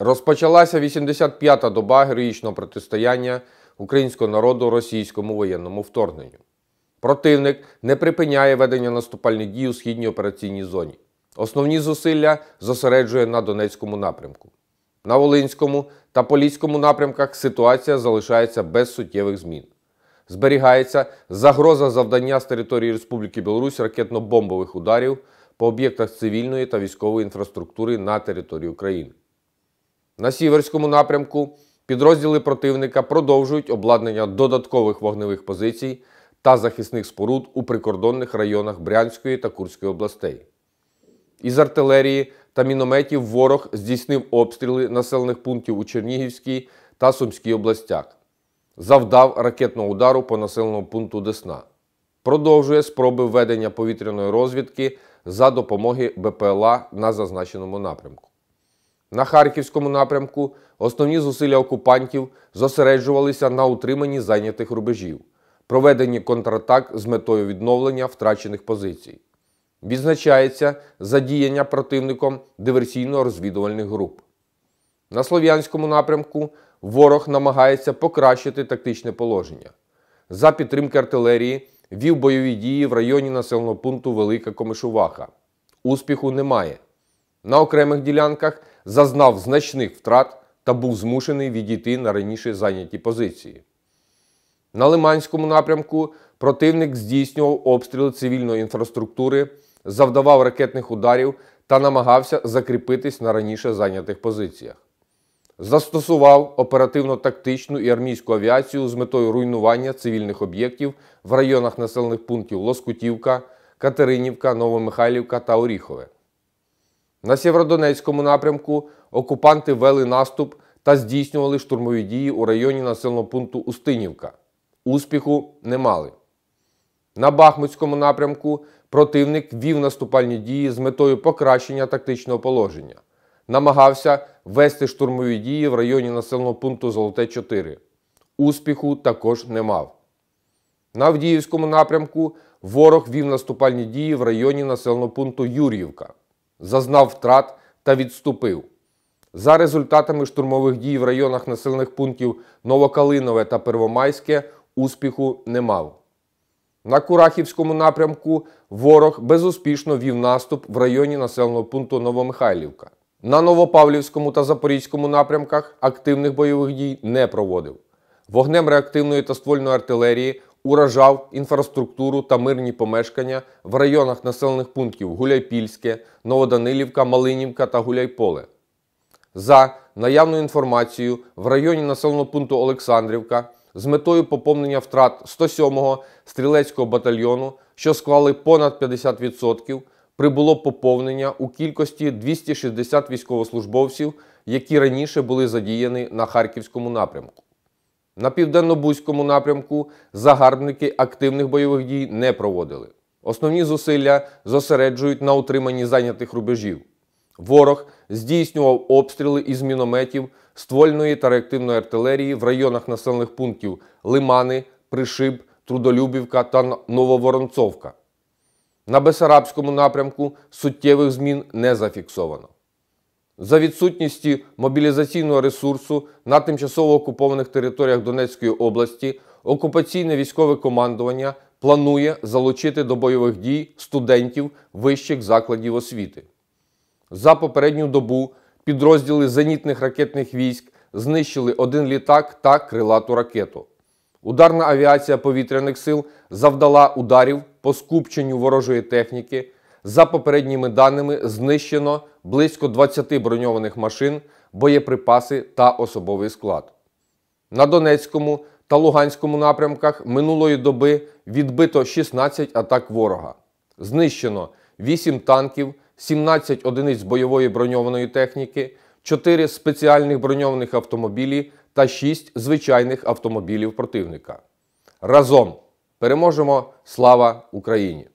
Розпочалася 85-та доба героїчного протистояння українського народу російському воєнному вторгненню. Противник не припиняє ведення наступальних дій у східній операційній зоні. Основні зусилля зосереджує на Донецькому напрямку. На Волинському та Поліському напрямках ситуація залишається без суттєвих змін. Зберігається загроза завдання з території Республіки Білорусь ракетно-бомбових ударів по об'єктах цивільної та військової інфраструктури на території України. На сіверському напрямку підрозділи противника продовжують обладнання додаткових вогневих позицій та захисних споруд у прикордонних районах Брянської та Курської областей. Із артилерії та мінометів ворог здійснив обстріли населених пунктів у Чернігівській та Сумській областях, завдав ракетного удару по населеному пункту Десна, продовжує спроби ведення повітряної розвідки за допомоги БПЛА на зазначеному напрямку. На харківському напрямку основні зусилля окупантів зосереджувалися на утриманні зайнятих рубежів, проведенні контратак з метою відновлення втрачених позицій. Відзначається задіяння противником диверсійно-розвідувальних груп. На слов'янському напрямку ворог намагається покращити тактичне положення. За підтримки артилерії вів бойові дії в районі населеного пункту Велика Комишуваха. Успіху немає на окремих ділянках зазнав значних втрат та був змушений відійти на раніше зайняті позиції. На Лиманському напрямку противник здійснював обстріли цивільної інфраструктури, завдавав ракетних ударів та намагався закріпитись на раніше зайнятих позиціях. Застосував оперативно-тактичну і армійську авіацію з метою руйнування цивільних об'єктів в районах населених пунктів Лоскутівка, Катеринівка, Новомихайлівка та Оріхове. На Сєвродонецькому напрямку окупанти вели наступ та здійснювали штурмові дії у районі населеного пункту Устинівка. Успіху не мали. На Бахмутському напрямку противник вів наступальні дії з метою покращення тактичного положення. Намагався вести штурмові дії в районі населеного пункту Золоте 4. Успіху також не мав. На Авдіївському напрямку ворог вів наступальні дії в районі населеного пункту Юр'ївка зазнав втрат та відступив. За результатами штурмових дій в районах населених пунктів Новокалинове та Первомайське успіху не мав. На Курахівському напрямку ворог безуспішно вів наступ в районі населеного пункту Новомихайлівка. На Новопавлівському та Запорізькому напрямках активних бойових дій не проводив. Вогнем реактивної та ствольної артилерії уражав інфраструктуру та мирні помешкання в районах населених пунктів Гуляйпільське, Новоданилівка, Малинівка та Гуляйполе. За наявною інформацією, в районі населеного пункту Олександрівка з метою поповнення втрат 107-го стрілецького батальйону, що склали понад 50%, прибуло поповнення у кількості 260 військовослужбовців, які раніше були задіяні на харківському напрямку. На південно-бузькому напрямку загарбники активних бойових дій не проводили. Основні зусилля зосереджують на утриманні зайнятих рубежів. Ворог здійснював обстріли із мінометів, ствольної та реактивної артилерії в районах населених пунктів Лимани, Пришиб, Трудолюбівка та Нововоронцовка. На Бесарабському напрямку суттєвих змін не зафіксовано. За відсутністю мобілізаційного ресурсу на тимчасово окупованих територіях Донецької області окупаційне військове командування планує залучити до бойових дій студентів вищих закладів освіти. За попередню добу підрозділи зенітних ракетних військ знищили один літак та крилату ракету. Ударна авіація повітряних сил завдала ударів по скупченню ворожої техніки. За попередніми даними знищено близько 20 броньованих машин, боєприпаси та особовий склад. На Донецькому та Луганському напрямках минулої доби відбито 16 атак ворога. Знищено 8 танків, 17 одиниць бойової броньованої техніки, 4 спеціальних броньованих автомобілі та 6 звичайних автомобілів противника. Разом переможемо! Слава Україні!